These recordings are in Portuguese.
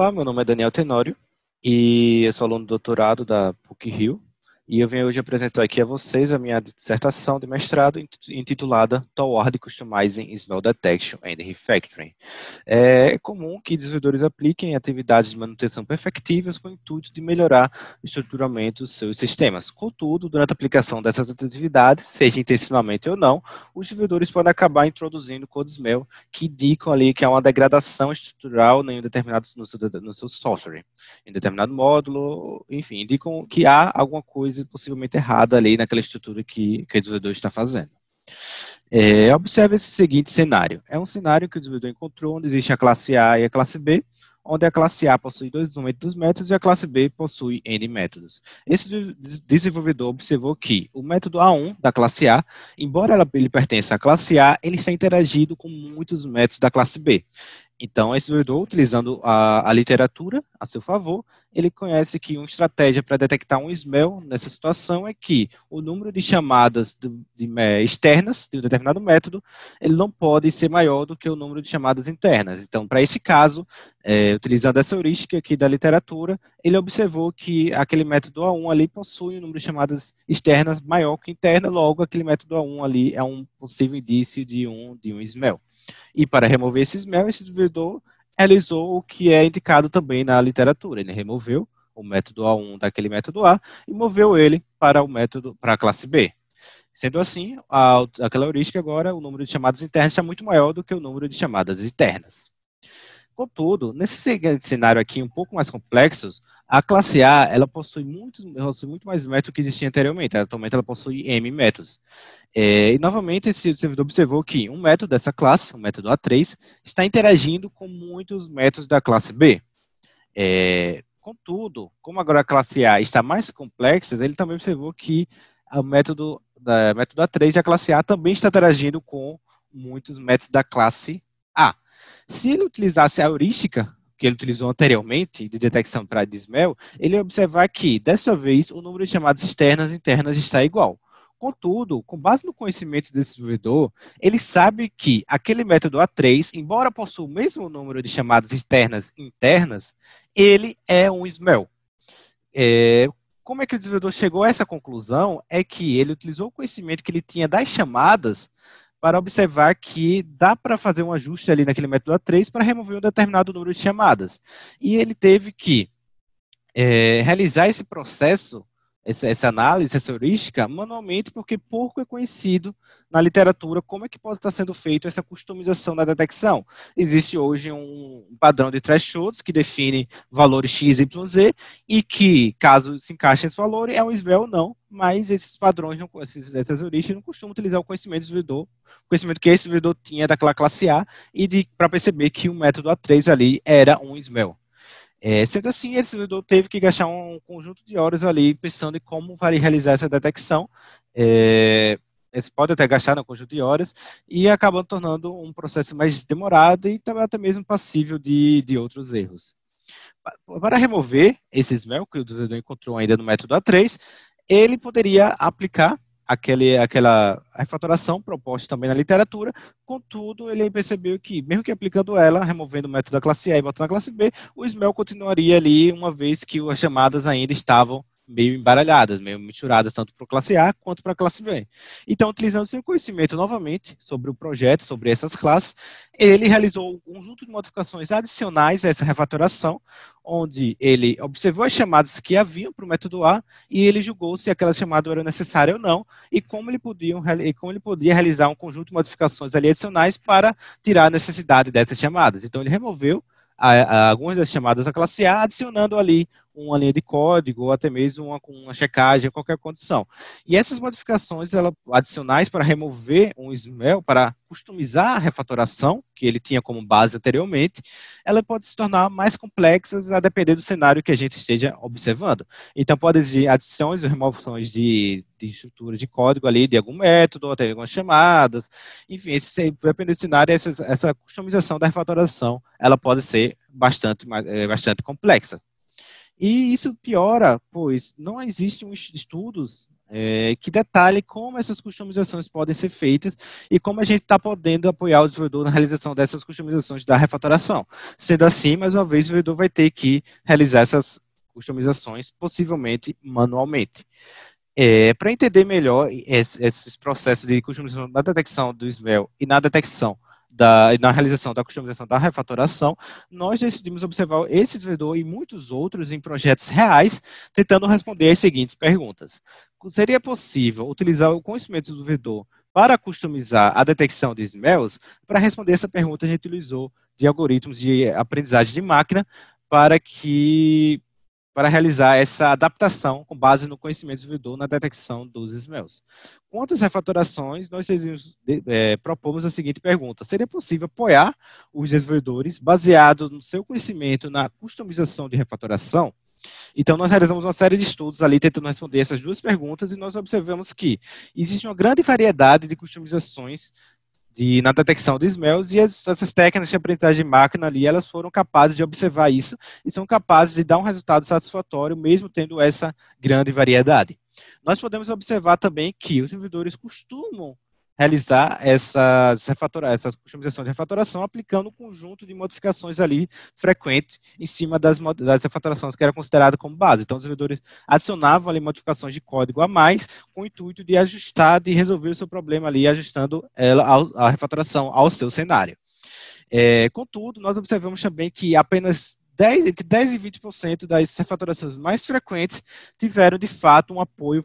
Olá, meu nome é Daniel Tenório e eu sou aluno do doutorado da PUC Rio e eu venho hoje apresentar aqui a vocês a minha dissertação de mestrado intitulada Toward Customizing Smell Detection and Refactoring. É comum que desenvolvedores apliquem atividades de manutenção perfectivas com o intuito de melhorar o estruturamento dos seus sistemas. Contudo, durante a aplicação dessas atividades, seja intencionalmente ou não, os desenvolvedores podem acabar introduzindo code smell que indicam ali que há uma degradação estrutural em um determinado no seu, no seu software, em determinado módulo, enfim, indicam que há alguma coisa possivelmente errada ali naquela estrutura que, que o desenvolvedor está fazendo. É, observe esse seguinte cenário. É um cenário que o desenvolvedor encontrou, onde existe a classe A e a classe B, onde a classe A possui dois aumentos dos métodos e a classe B possui N métodos. Esse desenvolvedor observou que o método A1 da classe A, embora ele pertença à classe A, ele está interagindo com muitos métodos da classe B. Então, esse Doidou, utilizando a, a, literatura a seu favor, ele conhece que uma estratégia para detectar um smell nessa situação é que o número de chamadas do, de, é, externas de um determinado método, ele não pode ser maior do que o número de chamadas internas. Então, para esse caso, é, utilizando essa heurística aqui da literatura, ele observou que aquele método A1 ali possui um número de chamadas externas maior que interna, logo aquele método A1 ali é um possível indício de um, de um smell. E para remover esses mel, esse Verdot realizou o que é indicado também na literatura. Ele removeu o método A1 daquele método A e moveu ele para o método para a classe B. Sendo assim, a, aquela heurística agora, o número de chamadas internas está é muito maior do que o número de chamadas externas. Contudo, nesse cenário aqui um pouco mais complexo, a classe A ela possui, muitos, ela possui muito mais métodos que existia anteriormente. Atualmente ela possui M métodos. É, e novamente, esse servidor observou que um método dessa classe, o um método A3, está interagindo com muitos métodos da classe B. É, contudo, como agora a classe A está mais complexa, ele também observou que o método, da, método A3 da classe A também está interagindo com muitos métodos da classe A. Se ele utilizasse a heurística que ele utilizou anteriormente de detecção para desmel, ele ia observar que, dessa vez, o número de chamadas externas e internas está igual. Contudo, com base no conhecimento desse desenvolvedor, ele sabe que aquele método A3, embora possua o mesmo número de chamadas externas e internas, ele é um SMEL. É, como é que o desenvolvedor chegou a essa conclusão? É que ele utilizou o conhecimento que ele tinha das chamadas para observar que dá para fazer um ajuste ali naquele método A3 para remover um determinado número de chamadas. E ele teve que é, realizar esse processo essa, essa análise essa heurística manualmente, porque pouco é conhecido na literatura como é que pode estar sendo feita essa customização da detecção. Existe hoje um padrão de thresholds que define valores x, y, z e que, caso se encaixe esse valor, é um SBL ou não, mas esses padrões, não, esses, essas heurísticas não costumam utilizar o conhecimento do servidor, o conhecimento que esse servidor tinha daquela classe A e para perceber que o método A3 ali era um SBL. É, sendo assim, esse servidor teve que gastar um conjunto de horas ali pensando em como vai realizar essa detecção. É, eles podem até gastar um conjunto de horas e acabando tornando um processo mais demorado e também até mesmo passível de, de outros erros. Para remover esse smell que o servidor encontrou ainda no método A3, ele poderia aplicar aquele, aquela refatoração proposta também na literatura, contudo, ele percebeu que, mesmo que aplicando ela, removendo o método da classe A e botando na classe B, o SMEL continuaria ali, uma vez que as chamadas ainda estavam meio embaralhadas, meio misturadas, tanto para a classe A quanto para a classe B. Então, utilizando seu conhecimento novamente sobre o projeto, sobre essas classes, ele realizou um conjunto de modificações adicionais a essa refatoração, onde ele observou as chamadas que haviam para o método A e ele julgou se aquela chamada era necessária ou não e como ele, podia, como ele podia realizar um conjunto de modificações ali adicionais para tirar a necessidade dessas chamadas. Então, ele removeu a, a, algumas das chamadas da classe A, adicionando ali uma linha de código ou até mesmo uma, uma checagem, qualquer condição. E essas modificações ela, adicionais para remover um smell, para customizar a refatoração, que ele tinha como base anteriormente, ela pode se tornar mais complexas a depender do cenário que a gente esteja observando. Então, pode existir adições ou remoções de, de estrutura de código ali, de algum método, ou até algumas chamadas. Enfim, esse, dependendo do cenário, essa, essa customização da refatoração, ela pode ser bastante, eh, bastante complexa. E isso piora, pois não existem estudos é, que detalhem como essas customizações podem ser feitas e como a gente está podendo apoiar o desenvolvedor na realização dessas customizações da refatoração. Sendo assim, mais uma vez, o desenvolvedor vai ter que realizar essas customizações, possivelmente manualmente. É, Para entender melhor esses processos de customização na detecção do smell e na detecção da, na realização da customização da refatoração, nós decidimos observar esse desenvolvedor e muitos outros em projetos reais, tentando responder as seguintes perguntas. Seria possível utilizar o conhecimento do desenvolvedor para customizar a detecção de smells? Para responder essa pergunta, a gente utilizou de algoritmos de aprendizagem de máquina para que para realizar essa adaptação com base no conhecimento do servidor na detecção dos smells. Quanto às refatorações, nós é, propomos a seguinte pergunta: seria possível apoiar os desenvolvedores baseado no seu conhecimento na customização de refatoração? Então, nós realizamos uma série de estudos ali tentando responder essas duas perguntas e nós observamos que existe uma grande variedade de customizações de, na detecção de smells, e as, essas técnicas de aprendizagem de máquina ali, elas foram capazes de observar isso e são capazes de dar um resultado satisfatório, mesmo tendo essa grande variedade. Nós podemos observar também que os servidores costumam realizar essas refatorações, essa customização de refatoração, aplicando um conjunto de modificações ali frequente em cima das, das refatorações que era considerado como base. Então, os desenvolvedores adicionavam ali modificações de código a mais com o intuito de ajustar, de resolver o seu problema ali, ajustando ela a refatoração ao seu cenário. É, contudo, nós observamos também que apenas 10, entre 10% e 20% das faturações mais frequentes tiveram, de fato, um apoio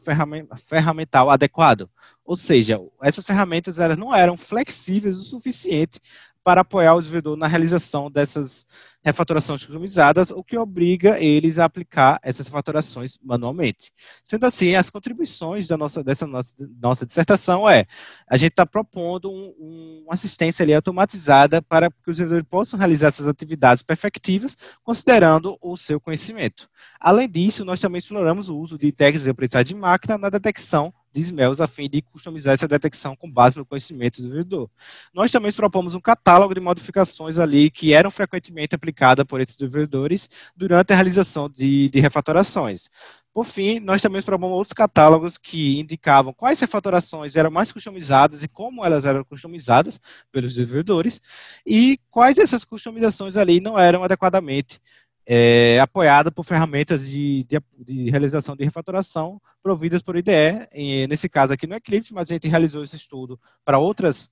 ferramental adequado. Ou seja, essas ferramentas elas não eram flexíveis o suficiente para apoiar o desenvolvedor na realização dessas refatorações customizadas, o que obriga eles a aplicar essas refatorações manualmente. Sendo assim, as contribuições da nossa, dessa nossa, nossa dissertação é, a gente está propondo um, um, uma assistência ali automatizada para que os desenvolvedores possam realizar essas atividades perfectivas, considerando o seu conhecimento. Além disso, nós também exploramos o uso de técnicas de aprendizagem de máquina na detecção de Smells a fim de customizar essa detecção com base no conhecimento do desenvolvedor. Nós também propomos um catálogo de modificações ali que eram frequentemente aplicadas por esses desenvolvedores durante a realização de, de refatorações. Por fim, nós também propomos outros catálogos que indicavam quais refatorações eram mais customizadas e como elas eram customizadas pelos desenvolvedores e quais dessas customizações ali não eram adequadamente é, apoiada por ferramentas de, de, de, realização de refatoração providas por IDE, e nesse caso aqui no Eclipse, é mas a gente realizou esse estudo para outras,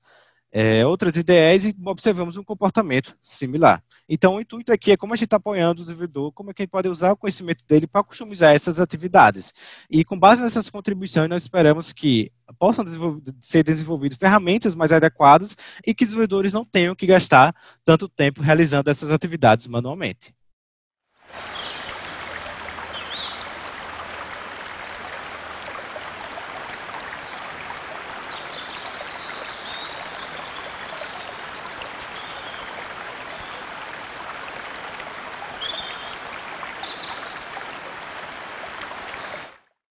é, outras IDEs e observamos um comportamento similar. Então, o intuito aqui é como a gente está apoiando o desenvolvedor, como é que a gente pode usar o conhecimento dele para customizar essas atividades. E com base nessas contribuições, nós esperamos que possam ser desenvolvidas ferramentas mais adequadas e que os desenvolvedores não tenham que gastar tanto tempo realizando essas atividades manualmente.